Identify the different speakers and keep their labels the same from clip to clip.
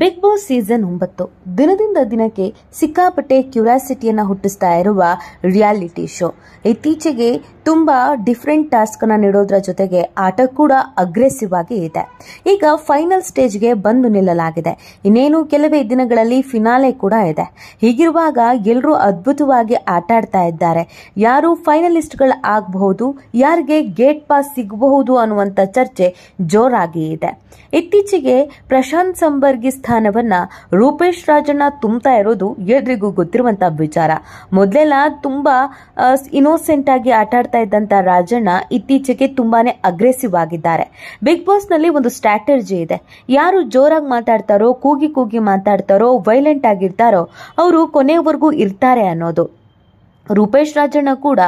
Speaker 1: big Boss season ಒಂಬತ್ತು ದಿನದಿಂದ ದಿನಕ್ಕೆ ಸಿಕ್ಕಾಪಟ್ಟೆ ಕ್ಯೂರಿಯಾಸಿಟಿಯನ್ನು ಹುಟ್ಟಿಸ್ತಾ ಇರುವ ರಿಯಾಲಿಟಿ ಶೋ ಇತ್ತೀಚೆಗೆ ತುಂಬಾ ಡಿಫ್ರೆಂಟ್ ಅನ್ನು ನೀಡೋದ್ರ ಜೊತೆಗೆ ಆಟ ಕೂಡ ಅಗ್ರೆಸಿವ್ ಆಗಿ ಇದೆ ಈಗ ಫೈನಲ್ ಸ್ಟೇಜ್ಗೆ ಬಂದು ನಿಲ್ಲಲಾಗಿದೆ ಇನ್ನೇನು ಕೆಲವೇ ದಿನಗಳಲ್ಲಿ ಫಿನಾಲೆ ಕೂಡ ಇದೆ ಹೀಗಿರುವಾಗ ಎಲ್ಲರೂ ಅದ್ಭುತವಾಗಿ ಆಡ್ತಾ ಇದ್ದಾರೆ ಯಾರು ಫೈನಲಿಸ್ಟ್ಗಳು ಆಗಬಹುದು ಯಾರಿಗೆ ಗೇಟ್ ಪಾಸ್ ಸಿಗಬಹುದು ಅನ್ನುವಂಥ ಚರ್ಚೆ ಜೋರಾಗಿ ಇದೆ ಇತ್ತೀಚೆಗೆ ಪ್ರಶಾಂತ್ ಸಂಬರ್ಗಿ ಸ್ಥಾನವನ್ನ ರೂಪೇಶ್ ರಾಜಣ್ಣ ತುಂಬ್ತಾ ಇರೋದು ಎಲ್ರಿಗೂ ಗೊತ್ತಿರುವಂತ ವಿಚಾರ ಮೊದಲೆಲ್ಲ ತುಂಬಾ ಇನೋಸೆಂಟ್ ಆಗಿ ಆಟ ಆಡ್ತಾ ಇದ್ದಂತ ರಾಜಣ್ಣ ಇತ್ತೀಚೆಗೆ ತುಂಬಾನೇ ಅಗ್ರೆಸಿವ್ ಆಗಿದ್ದಾರೆ ಬಿಗ್ ಬಾಸ್ ನಲ್ಲಿ ಒಂದು ಸ್ಟ್ರಾಟರ್ಜಿ ಇದೆ ಯಾರು ಜೋರಾಗಿ ಮಾತಾಡ್ತಾರೋ ಕೂಗಿ ಕೂಗಿ ಮಾತಾಡ್ತಾರೋ ವೈಲೆಂಟ್ ಆಗಿರ್ತಾರೋ ಅವರು ಕೊನೆವರೆಗೂ ಇರ್ತಾರೆ ಅನ್ನೋದು ರೂಪೇಶ್ ರಾಜಣ್ಣ ಕೂಡ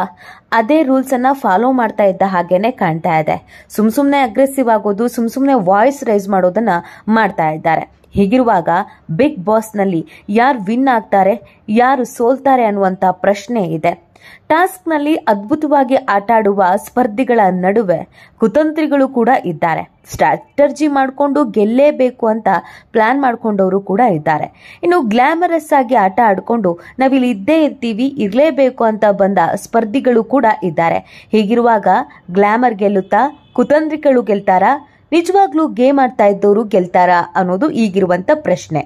Speaker 1: ಅದೇ ರೂಲ್ಸ್ ಅನ್ನ ಫಾಲೋ ಮಾಡ್ತಾ ಇದ್ದ ಹಾಗೇನೆ ಕಾಣ್ತಾ ಇದೆ ಸುಮ್ ಸುಮ್ನೆ ಅಗ್ರೆಸಿವ್ ಆಗೋದು ಸುಮ್ ಸುಮ್ನೆ ವಾಯ್ಸ್ ರೈಸ್ ಮಾಡೋದನ್ನ ಮಾಡ್ತಾ ಇದ್ದಾರೆ ಹೀಗಿರುವಾಗ ಬಿಗ್ ಬಾಸ್ನಲ್ಲಿ ಯಾರು ವಿನ್ ಆಗ್ತಾರೆ ಯಾರು ಸೋಲ್ತಾರೆ ಅನ್ನುವಂಥ ಪ್ರಶ್ನೆ ಇದೆ ಟಾಸ್ಕ್ನಲ್ಲಿ ಅದ್ಭುತವಾಗಿ ಆಟಾಡುವ ಸ್ಪರ್ಧಿಗಳ ನಡುವೆ ಕುತಂತ್ರಿಗಳು ಕೂಡ ಇದ್ದಾರೆ ಸ್ಟ್ರಾಟರ್ಜಿ ಮಾಡಿಕೊಂಡು ಗೆಲ್ಲೇಬೇಕು ಅಂತ ಪ್ಲಾನ್ ಮಾಡಿಕೊಂಡವರು ಕೂಡ ಇದ್ದಾರೆ ಇನ್ನು ಗ್ಲಾಮರಸ್ ಆಗಿ ಆಟ ಆಡಿಕೊಂಡು ನಾವಿಲ್ಲಿ ಇದ್ದೇ ಇರ್ತೀವಿ ಇರಲೇಬೇಕು ಅಂತ ಬಂದ ಸ್ಪರ್ಧಿಗಳು ಕೂಡ ಇದ್ದಾರೆ ಹೀಗಿರುವಾಗ ಗ್ಲಾಮರ್ ಗೆಲ್ಲುತ್ತಾ ಕುತಂತ್ರಿಗಳು ಗೆಲ್ತಾರಾ ನಿಜವಾಗ್ಲೂ ಗೇಮ್ ಆಡ್ತಾ ಇದ್ದವರು ಗೆಲ್ತಾರಾ ಅನ್ನೋದು ಈಗಿರುವಂತ ಪ್ರಶ್ನೆ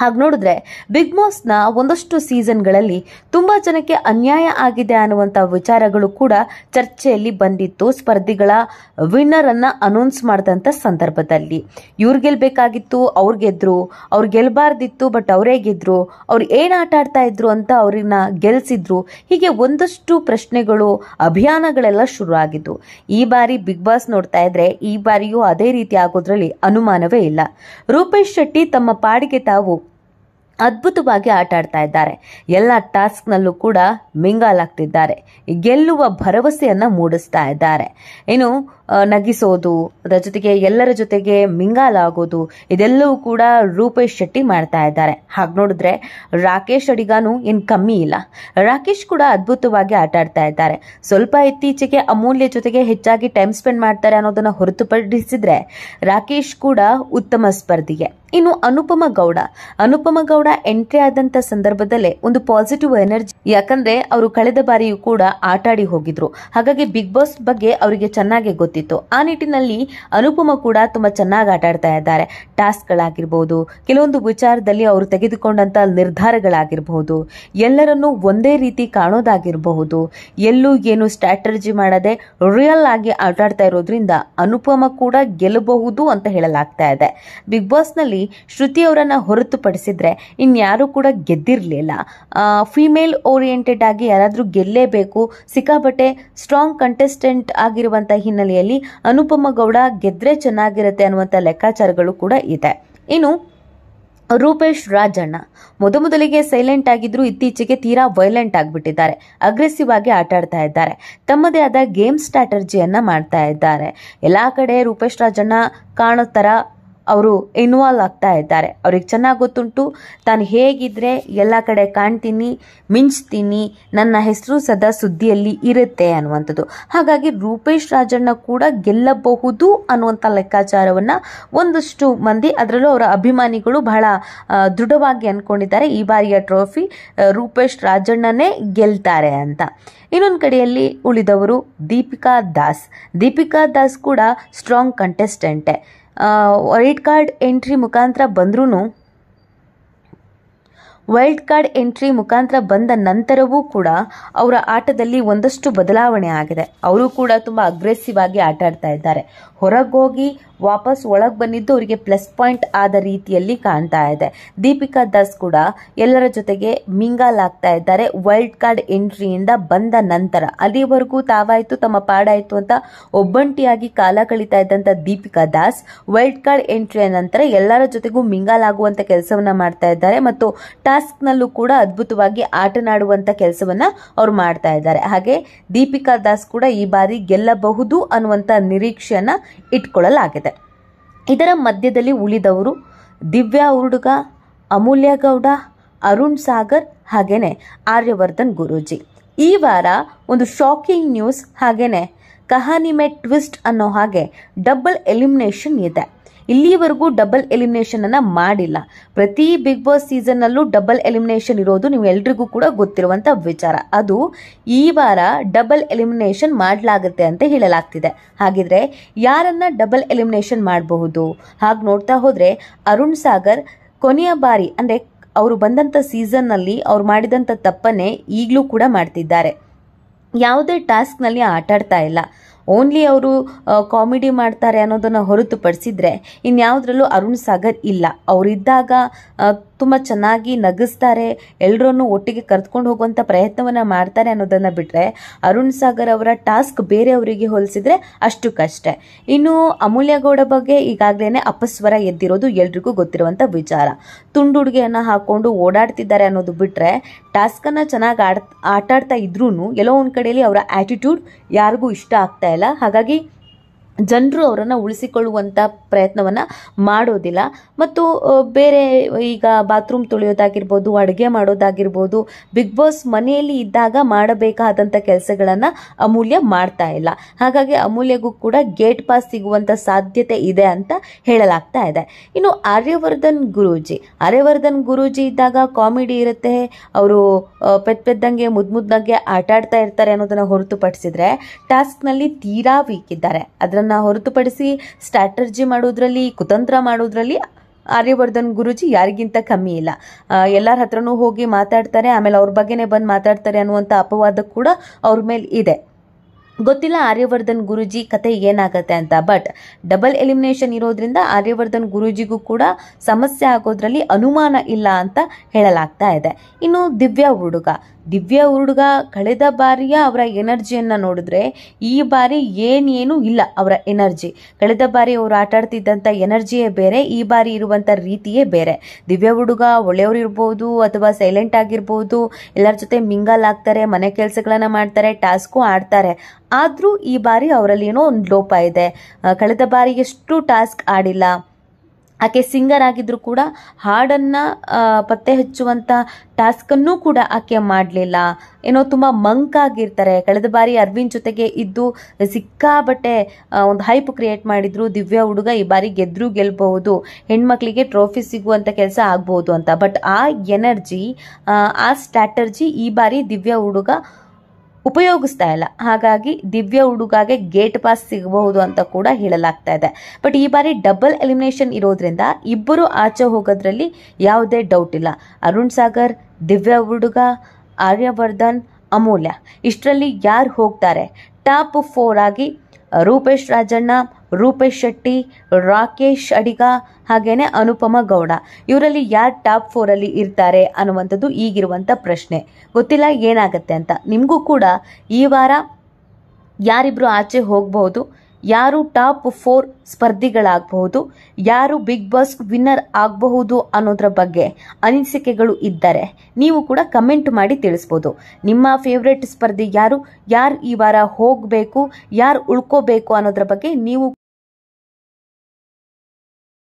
Speaker 1: ಹಾಗೆ ನೋಡಿದ್ರೆ ಬಿಗ್ ಬಾಸ್ನ ಒಂದಷ್ಟು ಸೀಸನ್ಗಳಲ್ಲಿ ತುಂಬ ಜನಕ್ಕೆ ಅನ್ಯಾಯ ಆಗಿದೆ ಅನ್ನುವಂಥ ವಿಚಾರಗಳು ಕೂಡ ಚರ್ಚೆಯಲ್ಲಿ ಬಂದಿತ್ತು ಸ್ಪರ್ಧಿಗಳ ವಿನ್ನರ್ ಅನ್ನ ಅನೌನ್ಸ್ ಮಾಡಿದಂಥ ಸಂದರ್ಭದಲ್ಲಿ ಇವ್ರು ಗೆಲ್ಬೇಕಾಗಿತ್ತು ಅವ್ರು ಗೆದ್ರು ಅವ್ರು ಗೆಲ್ಬಾರ್ದಿತ್ತು ಬಟ್ ಅವರೇ ಗೆದ್ರು ಅವ್ರು ಏನು ಆಟ ಆಡ್ತಾ ಇದ್ರು ಅಂತ ಅವ್ರನ್ನ ಗೆಲ್ಸಿದ್ರು ಹೀಗೆ ಒಂದಷ್ಟು ಪ್ರಶ್ನೆಗಳು ಅಭಿಯಾನಗಳೆಲ್ಲ ಶುರು ಆಗಿದ್ದು ಈ ಬಾರಿ ಬಿಗ್ ಬಾಸ್ ನೋಡ್ತಾ ಇದ್ರೆ ಈ ಬಾರಿಯೂ ಅದೇ ರೀತಿ ಆಗೋದ್ರಲ್ಲಿ ಅನುಮಾನವೇ ಇಲ್ಲ ರೂಪೇಶ್ ಶೆಟ್ಟಿ ತಮ್ಮ ಪಾಡಿಗೆ ತಾವು ಅದ್ಭುತವಾಗಿ ಆಟ ಆಡ್ತಾ ಇದ್ದಾರೆ ಎಲ್ಲ ಟಾಸ್ಕ್ನಲ್ಲೂ ಕೂಡ ಮಿಂಗಾಲಾಗ್ತಿದ್ದಾರೆ ಗೆಲ್ಲುವ ಭರವಸೆಯನ್ನ ಮೂಡಿಸ್ತಾ ಇದ್ದಾರೆ ಇನ್ನು ನಗಿಸೋದು ಅದರ ಜೊತೆಗೆ ಎಲ್ಲರ ಜೊತೆಗೆ ಮಿಂಗಾಲ ಆಗೋದು ಇದೆಲ್ಲವೂ ಕೂಡ ರೂಪೇಶ್ ಶೆಟ್ಟಿ ಮಾಡ್ತಾ ಇದ್ದಾರೆ ಹಾಗೆ ನೋಡಿದ್ರೆ ರಾಕೇಶ್ ಅಡಿಗಾನು ಏನು ಕಮ್ಮಿ ಇಲ್ಲ ರಾಕೇಶ್ ಕೂಡ ಅದ್ಭುತವಾಗಿ ಆಟ ಆಡ್ತಾ ಇದ್ದಾರೆ ಸ್ವಲ್ಪ ಇತ್ತೀಚೆಗೆ ಅಮೂಲ್ಯ ಜೊತೆಗೆ ಹೆಚ್ಚಾಗಿ ಟೈಮ್ ಸ್ಪೆಂಡ್ ಮಾಡ್ತಾರೆ ಅನ್ನೋದನ್ನ ಹೊರತುಪಡಿಸಿದ್ರೆ ರಾಕೇಶ್ ಕೂಡ ಉತ್ತಮ ಸ್ಪರ್ಧಿಗೆ ಇನ್ನು ಅನುಪಮ ಗೌಡ ಅನುಪಮ ಗೌಡ ಎಂಟ್ರಿ ಆದಂತ ಸಂದರ್ಭದಲ್ಲೇ ಒಂದು ಪಾಸಿಟಿವ್ ಎನರ್ಜಿ ಯಾಕಂದ್ರೆ ಅವರು ಕಳೆದ ಬಾರಿಯೂ ಕೂಡ ಆಟಾಡಿ ಹೋಗಿದ್ರು ಹಾಗಾಗಿ ಬಿಗ್ ಬಾಸ್ ಬಗ್ಗೆ ಅವರಿಗೆ ಚೆನ್ನಾಗಿ ಗೊತ್ತಿದೆ ಬಂದಿತ್ತು ಆ ನಿಟ್ಟಿನಲ್ಲಿ ಅನುಪಮ ಕೂಡ ತುಂಬಾ ಚೆನ್ನಾಗಿ ಆಟ ಆಡ್ತಾ ಇದ್ದಾರೆ ಗಳಾಗಿರ್ಬಹುದು ಕೆಲವೊಂದು ವಿಚಾರದಲ್ಲಿ ಅವರು ತೆಗೆದುಕೊಂಡಂತ ನಿರ್ಧಾರಗಳಾಗಿರ್ಬಹುದು ಎಲ್ಲರನ್ನೂ ಒಂದೇ ರೀತಿ ಕಾಣೋದಾಗಿರಬಹುದು ಎಲ್ಲೂ ಏನು ಸ್ಟ್ರಾಟಜಿ ಮಾಡದೆ ರಿಯಲ್ ಆಗಿ ಆಟಾಡ್ತಾ ಇರೋದ್ರಿಂದ ಅನುಪಮ ಕೂಡ ಗೆಲ್ಲಬಹುದು ಅಂತ ಹೇಳಲಾಗ್ತಾ ಇದೆ ಬಿಗ್ ಬಾಸ್ ನಲ್ಲಿ ಶ್ರುತಿ ಅವರನ್ನ ಹೊರತುಪಡಿಸಿದ್ರೆ ಇನ್ಯಾರೂ ಕೂಡ ಗೆದ್ದಿರ್ಲಿಲ್ಲ ಫಿಮೇಲ್ ಓರಿಯೆಂಟೆಡ್ ಆಗಿ ಯಾರಾದ್ರೂ ಗೆಲ್ಲೇಬೇಕು ಸಿಕ್ಕಾಪಟ್ಟೆ ಸ್ಟ್ರಾಂಗ್ ಕಂಟೆಸ್ಟೆಂಟ್ ಆಗಿರುವಂತಹ ಹಿನ್ನೆಲೆಯಲ್ಲಿ ಅನುಪಮ ಗೌಡ ಗೆದ್ರೆ ಚೆನ್ನಾಗಿರುತ್ತೆ ಅನ್ನುವಂಥ ಲೆಕ್ಕಾಚಾರಗಳು ಕೂಡ ಇದೆ ಇನ್ನು ರೂಪೇಶ್ ರಾಜಣ್ಣ ಮೊದಮೊದಲಿಗೆ ಸೈಲೆಂಟ್ ಆಗಿದ್ರು ಇತ್ತೀಚೆಗೆ ತೀರಾ ವೈಲೆಂಟ್ ಆಗಿಬಿಟ್ಟಿದ್ದಾರೆ ಅಗ್ರೆಸಿವ್ ಆಗಿ ಆಟ ಆಡ್ತಾ ಇದ್ದಾರೆ ತಮ್ಮದೇ ಆದ ಗೇಮ್ ಸ್ಟ್ರಾಟರ್ಜಿಯನ್ನ ಮಾಡ್ತಾ ಇದ್ದಾರೆ ಎಲ್ಲಾ ಕಡೆ ರೂಪೇಶ್ ರಾಜಣ್ಣ ಕಾಣೋ ತರ ಅವರು ಇನ್ವಾಲ್ವ್ ಆಗ್ತಾ ಇದ್ದಾರೆ ಅವ್ರಿಗೆ ಚೆನ್ನಾಗಿ ಗೊತ್ತುಂಟು ತಾನು ಹೇಗಿದ್ರೆ ಎಲ್ಲ ಕಡೆ ಕಾಣ್ತೀನಿ ಮಿಂಚ್ತೀನಿ ನನ್ನ ಹೆಸರು ಸದಾ ಸುದ್ದಿಯಲ್ಲಿ ಇರುತ್ತೆ ಅನ್ನುವಂಥದ್ದು ಹಾಗಾಗಿ ರೂಪೇಶ್ ರಾಜಣ್ಣ ಕೂಡ ಗೆಲ್ಲಬಹುದು ಅನ್ನುವಂಥ ಲೆಕ್ಕಾಚಾರವನ್ನು ಒಂದಷ್ಟು ಮಂದಿ ಅದರಲ್ಲೂ ಅವರ ಅಭಿಮಾನಿಗಳು ಬಹಳ ದೃಢವಾಗಿ ಅಂದ್ಕೊಂಡಿದ್ದಾರೆ ಈ ಬಾರಿಯ ಟ್ರೋಫಿ ರೂಪೇಶ್ ರಾಜಣ್ಣನೇ ಗೆಲ್ತಾರೆ ಅಂತ ಇನ್ನೊಂದು ಕಡೆಯಲ್ಲಿ ಉಳಿದವರು ದೀಪಿಕಾ ದಾಸ್ ದೀಪಿಕಾ ದಾಸ್ ಕೂಡ ಸ್ಟ್ರಾಂಗ್ ಕಂಟೆಸ್ಟೆಂಟೆ ವೈಟ್ ಕಾರ್ಡ್ ಎಂಟ್ರಿ ಮುಖಾಂತರ ಬಂದ್ರೂ ವೈಲ್ಡ್ ಕಾರ್ಡ್ ಎಂಟ್ರಿ ಮುಖಾಂತರ ಬಂದ ನಂತರವೂ ಕೂಡ ಅವರ ಆಟದಲ್ಲಿ ಒಂದಷ್ಟು ಬದಲಾವಣೆ ಆಗಿದೆ ಅವರು ಕೂಡ ತುಂಬ ಅಗ್ರೆಸಿವ್ ಆಗಿ ಆಟ ಆಡ್ತಾ ಇದ್ದಾರೆ ಹೊರಗೋಗಿ ವಾಪಸ್ ಒಳಗೆ ಬಂದಿದ್ದು ಅವರಿಗೆ ಪ್ಲಸ್ ಪಾಯಿಂಟ್ ಆದ ರೀತಿಯಲ್ಲಿ ಕಾಣ್ತಾ ಇದೆ ದೀಪಿಕಾ ದಾಸ್ ಕೂಡ ಎಲ್ಲರ ಜೊತೆಗೆ ಮಿಂಗಾಲ್ ಆಗ್ತಾ ಇದ್ದಾರೆ ವೈಲ್ಡ್ ಕಾರ್ಡ್ ಎಂಟ್ರಿಯಿಂದ ಬಂದ ನಂತರ ಅಲ್ಲಿವರೆಗೂ ತಾವಾಯಿತು ತಮ್ಮ ಪಾಡಾಯಿತು ಅಂತ ಒಬ್ಬಂಟಿಯಾಗಿ ಕಾಲ ಕಳೀತಾ ಇದ್ದಂತ ದೀಪಿಕಾ ದಾಸ್ ವೈಲ್ಡ್ ಕಾರ್ಡ್ ಎಂಟ್ರಿಯ ನಂತರ ಎಲ್ಲರ ಜೊತೆಗೂ ಮಿಂಗಾಲ್ ಆಗುವಂತ ಕೆಲಸವನ್ನ ಮಾಡ್ತಾ ಇದ್ದಾರೆ ಮತ್ತು ಟಾಸ್ಕ್ ನಲ್ಲೂ ಕೂಡ ಅದ್ಭುತವಾಗಿ ಆಟನಾಡುವಂತ ಕೆಲಸವನ್ನ ಅವ್ರು ಮಾಡ್ತಾ ಇದ್ದಾರೆ ಹಾಗೆ ದೀಪಿಕಾ ದಾಸ್ ಕೂಡ ಈ ಬಾರಿ ಗೆಲ್ಲಬಹುದು ಅನ್ನುವಂತ ನಿರೀಕ್ಷೆಯನ್ನ ಇಟ್ಕೊಳ್ಳಲಾಗಿದೆ ಇದರ ಮಧ್ಯದಲ್ಲಿ ಉಳಿದವರು ದಿವ್ಯಾ ಉರುಡುಗ ಅಮೂಲ್ಯ ಗೌಡ ಅರುಣ್ ಸಾಗರ್ ಹಾಗೇನೆ ಆರ್ಯವರ್ಧನ್ ಗುರೂಜಿ ಈ ವಾರ ಒಂದು ಶಾಕಿಂಗ್ ನ್ಯೂಸ್ ಹಾಗೇನೆ ಕಹಾನಿ ಮೆ ಟ್ವಿಸ್ಟ್ ಅನ್ನೋ ಹಾಗೆ ಡಬಲ್ ಎಲಿಮಿನೇಷನ್ ಇದೆ ಇಲ್ಲಿವರೆಗೂ ಡಬಲ್ ಎಲಿಮಿನೇಷನ್ ಅನ್ನ ಮಾಡಿಲ್ಲ ಪ್ರತಿ ಬಿಗ್ ಬಾಸ್ ಸೀಸನ್ ಅಲ್ಲೂ ಡಬಲ್ ಎಲಿಮಿನೇಷನ್ ಇರೋದು ನೀವು ಎಲ್ರಿಗೂ ಕೂಡ ಗೊತ್ತಿರುವಂತ ವಿಚಾರ ಅದು ಈ ವಾರ ಡಬಲ್ ಎಲಿಮಿನೇಷನ್ ಮಾಡಲಾಗುತ್ತೆ ಅಂತ ಹೇಳಲಾಗ್ತಿದೆ ಹಾಗಿದ್ರೆ ಯಾರನ್ನ ಡಬಲ್ ಎಲಿಮಿನೇಷನ್ ಮಾಡಬಹುದು ಹಾಗೆ ನೋಡ್ತಾ ಹೋದ್ರೆ ಅರುಣ್ ಸಾಗರ್ ಕೊನೆಯ ಬಾರಿ ಅಂದ್ರೆ ಅವರು ಬಂದಂತ ಸೀಸನ್ ನಲ್ಲಿ ಅವ್ರು ಮಾಡಿದಂತ ತಪ್ಪನ್ನೇ ಈಗಲೂ ಕೂಡ ಮಾಡ್ತಿದ್ದಾರೆ ಯಾವುದೇ ನಲ್ಲಿ ಆಟಾಡ್ತಾ ಇಲ್ಲ ಓನ್ಲಿ ಅವರು ಕಾಮಿಡಿ ಮಾಡ್ತಾರೆ ಅನ್ನೋದನ್ನು ಹೊರತುಪಡಿಸಿದರೆ ಇನ್ಯಾವುದ್ರಲ್ಲೂ ಅರುಣ್ ಸಾಗರ್ ಇಲ್ಲ ಅವರಿದ್ದಾಗ ತುಂಬ ಚೆನ್ನಾಗಿ ನಗಿಸ್ತಾರೆ ಎಲ್ಲರನ್ನು ಒಟ್ಟಿಗೆ ಕರೆದುಕೊಂಡು ಹೋಗುವಂಥ ಪ್ರಯತ್ನವನ್ನು ಮಾಡ್ತಾರೆ ಅನ್ನೋದನ್ನು ಬಿಟ್ಟರೆ ಅರುಣ್ ಸಾಗರ್ ಅವರ ಟಾಸ್ಕ್ ಬೇರೆಯವರಿಗೆ ಹೋಲಿಸಿದರೆ ಕಷ್ಟ ಇನ್ನು ಅಮೂಲ್ಯ ಗೌಡ ಬಗ್ಗೆ ಈಗಾಗಲೇ ಅಪಸ್ವರ ಎದ್ದಿರೋದು ಎಲ್ರಿಗೂ ಗೊತ್ತಿರುವಂಥ ವಿಚಾರ ತುಂಡುಡುಗೆಯನ್ನು ಹಾಕ್ಕೊಂಡು ಓಡಾಡ್ತಿದ್ದಾರೆ ಅನ್ನೋದು ಬಿಟ್ಟರೆ ಟಾಸ್ಕನ್ನು ಚೆನ್ನಾಗಿ ಆಡ್ ಆಟಾಡ್ತಾ ಇದ್ರೂ ಎಲ್ಲೋ ಒಂದು ಕಡೆಯಲ್ಲಿ ಅವರ ಆ್ಯಟಿಟ್ಯೂಡ್ ಯಾರಿಗೂ ಇಷ್ಟ ಆಗ್ತಾ ಇಲ್ಲ ಹಾಗಾಗಿ ಜನರು ಅವರನ್ನು ಉಳಿಸಿಕೊಳ್ಳುವಂಥ ಪ್ರಯತ್ನವನ್ನು ಮಾಡೋದಿಲ್ಲ ಮತ್ತು ಬೇರೆ ಈಗ ಬಾತ್ರೂಮ್ ತೊಳೆಯೋದಾಗಿರ್ಬೋದು ಅಡುಗೆ ಮಾಡೋದಾಗಿರ್ಬೋದು ಬಿಗ್ ಬಾಸ್ ಮನೆಯಲ್ಲಿ ಇದ್ದಾಗ ಮಾಡಬೇಕಾದಂಥ ಕೆಲಸಗಳನ್ನು ಅಮೂಲ್ಯ ಮಾಡ್ತಾ ಇಲ್ಲ ಹಾಗಾಗಿ ಅಮೂಲ್ಯಗೂ ಕೂಡ ಗೇಟ್ ಪಾಸ್ ಸಿಗುವಂಥ ಸಾಧ್ಯತೆ ಇದೆ ಅಂತ ಹೇಳಲಾಗ್ತಾ ಇದೆ ಇನ್ನು ಆರ್ಯವರ್ಧನ್ ಗುರೂಜಿ ಆರ್ಯವರ್ಧನ್ ಗುರೂಜಿ ಇದ್ದಾಗ ಕಾಮಿಡಿ ಇರುತ್ತೆ ಅವರು ಪೆದ್ ಪೆದ್ದಂಗೆ ಮುದ್ ಮುದ್ದಂಗೆ ಆಟ ಇರ್ತಾರೆ ಅನ್ನೋದನ್ನು ಹೊರತುಪಡಿಸಿದ್ರೆ ಟಾಸ್ಕ್ನಲ್ಲಿ ತೀರಾ ವೀಕ್ ಇದ್ದಾರೆ ಅದರ ಅದನ್ನು ಹೊರತುಪಡಿಸಿ ಸ್ಟ್ರಾಟರ್ಜಿ ಮಾಡೋದ್ರಲ್ಲಿ ಕುತಂತ್ರ ಮಾಡೋದ್ರಲ್ಲಿ ಆರ್ಯವರ್ಧನ್ ಗುರುಜಿ ಯಾರಿಗಿಂತ ಕಮ್ಮಿ ಇಲ್ಲ ಎಲ್ಲರ ಹತ್ರನೂ ಹೋಗಿ ಮಾತಾಡ್ತಾರೆ ಆಮೇಲೆ ಅವ್ರ ಬಗ್ಗೆನೇ ಬಂದು ಮಾತಾಡ್ತಾರೆ ಅನ್ನುವಂಥ ಅಪವಾದ ಕೂಡ ಅವ್ರ ಮೇಲೆ ಇದೆ ಗೊತ್ತಿಲ್ಲ ಆರ್ಯವರ್ಧನ್ ಗುರುಜಿ ಕತೆ ಏನಾಗುತ್ತೆ ಅಂತ ಬಟ್ ಡಬಲ್ ಎಲಿಮಿನೇಷನ್ ಇರೋದ್ರಿಂದ ಆರ್ಯವರ್ಧನ್ ಗುರುಜಿಗೂ ಕೂಡ ಸಮಸ್ಯೆ ಆಗೋದ್ರಲ್ಲಿ ಅನುಮಾನ ಇಲ್ಲ ಅಂತ ಹೇಳಲಾಗ್ತಾ ಇದೆ ಇನ್ನು ದಿವ್ಯಾ ಹುಡುಗ ದಿವ್ಯ ಹುಡುಗ ಕಳೆದ ಬಾರಿಯ ಅವರ ಎನರ್ಜಿಯನ್ನು ನೋಡಿದ್ರೆ ಈ ಬಾರಿ ಏನೇನು ಇಲ್ಲ ಅವರ ಎನರ್ಜಿ ಕಳೆದ ಬಾರಿ ಅವರು ಆಟ ಆಡ್ತಿದ್ದಂಥ ಎನರ್ಜಿಯೇ ಬೇರೆ ಈ ಬಾರಿ ಇರುವಂಥ ರೀತಿಯೇ ಬೇರೆ ದಿವ್ಯ ಹುಡುಗ ಒಳ್ಳೆಯವರು ಇರ್ಬೋದು ಅಥವಾ ಸೈಲೆಂಟ್ ಆಗಿರ್ಬೋದು ಎಲ್ಲರ ಜೊತೆ ಮಿಂಗಲ್ ಆಗ್ತಾರೆ ಮನೆ ಕೆಲಸಗಳನ್ನು ಮಾಡ್ತಾರೆ ಟಾಸ್ಕು ಆಡ್ತಾರೆ ಆದರೂ ಈ ಬಾರಿ ಅವರಲ್ಲಿ ಏನೋ ಒಂದು ಲೋಪ ಇದೆ ಕಳೆದ ಬಾರಿ ಎಷ್ಟು ಟಾಸ್ಕ್ ಆಡಿಲ್ಲ ಆಕೆ ಸಿಂಗರ್ ಆಗಿದ್ರು ಕೂಡ ಹಾಡನ್ನ ಪತ್ತೆ ಟಾಸ್ಕ್ ಅನ್ನು ಕೂಡ ಆಕೆ ಮಾಡಲಿಲ್ಲ ಏನೋ ತುಂಬ ಆಗಿರ್ತಾರೆ ಕಳೆದ ಬಾರಿ ಅರವಿಂದ್ ಜೊತೆಗೆ ಇದ್ದು ಸಿಕ್ಕಾಬಟ್ಟೆ ಒಂದು ಹೈಪ್ ಕ್ರಿಯೇಟ್ ಮಾಡಿದ್ರು ದಿವ್ಯ ಹುಡುಗ ಈ ಬಾರಿ ಗೆದ್ರು ಗೆಲ್ಬಹುದು ಹೆಣ್ಮಕ್ಳಿಗೆ ಟ್ರೋಫಿ ಸಿಗುವಂತ ಕೆಲಸ ಆಗ್ಬಹುದು ಅಂತ ಬಟ್ ಆ ಎನರ್ಜಿ ಆ ಸ್ಟ್ರಾಟರ್ಜಿ ಈ ಬಾರಿ ದಿವ್ಯ ಹುಡುಗ ಉಪಯೋಗಿಸ್ತಾ ಇಲ್ಲ ಹಾಗಾಗಿ ದಿವ್ಯ ಹುಡುಗಾಗೆ ಗೇಟ್ ಪಾಸ್ ಸಿಗಬಹುದು ಅಂತ ಕೂಡ ಹೇಳಲಾಗ್ತಾ ಇದೆ ಬಟ್ ಈ ಬಾರಿ ಡಬಲ್ ಎಲಿಮಿನೇಷನ್ ಇರೋದ್ರಿಂದ ಇಬ್ಬರು ಆಚೆ ಹೋಗೋದ್ರಲ್ಲಿ ಯಾವುದೇ ಡೌಟ್ ಇಲ್ಲ ಅರುಣ್ ಸಾಗರ್ ದಿವ್ಯ ಹುಡುಗ ಆರ್ಯವರ್ಧನ್ ಅಮೂಲ್ಯ ಇಷ್ಟರಲ್ಲಿ ಯಾರು ಹೋಗ್ತಾರೆ ಟಾಪ್ ಫೋರ್ ಆಗಿ ರೂಪೇಶ್ ರಾಜಣ್ಣ ರೂಪೇಶ್ ಶೆಟ್ಟಿ ರಾಕೇಶ್ ಅಡಿಗ ಹಾಗೇನೆ ಅನುಪಮ ಗೌಡ ಇವರಲ್ಲಿ ಯಾರು ಟಾಪ್ ಅಲ್ಲಿ ಇರ್ತಾರೆ ಅನ್ನುವಂಥದ್ದು ಈಗಿರುವಂತ ಪ್ರಶ್ನೆ ಗೊತ್ತಿಲ್ಲ ಏನಾಗುತ್ತೆ ಅಂತ ನಿಮಗೂ ಕೂಡ ಈ ವಾರ ಯಾರಿಬ್ರು ಆಚೆ ಹೋಗಬಹುದು ಯಾರು ಟಾಪ್ ಫೋರ್ ಸ್ಪರ್ಧಿಗಳಾಗಬಹುದು ಯಾರು ಬಿಗ್ ಬಾಸ್ ವಿನ್ನರ್ ಆಗಬಹುದು ಅನ್ನೋದ್ರ ಬಗ್ಗೆ ಅನಿಸಿಕೆಗಳು ಇದ್ದರೆ ನೀವು ಕೂಡ ಕಮೆಂಟ್ ಮಾಡಿ ತಿಳಿಸ್ಬೋದು ನಿಮ್ಮ ಫೇವ್ರೆಟ್ ಸ್ಪರ್ಧಿ ಯಾರು ಯಾರು ಈ ವಾರ ಹೋಗಬೇಕು ಯಾರು ಉಳ್ಕೋಬೇಕು ಅನ್ನೋದ್ರ ಬಗ್ಗೆ ನೀವು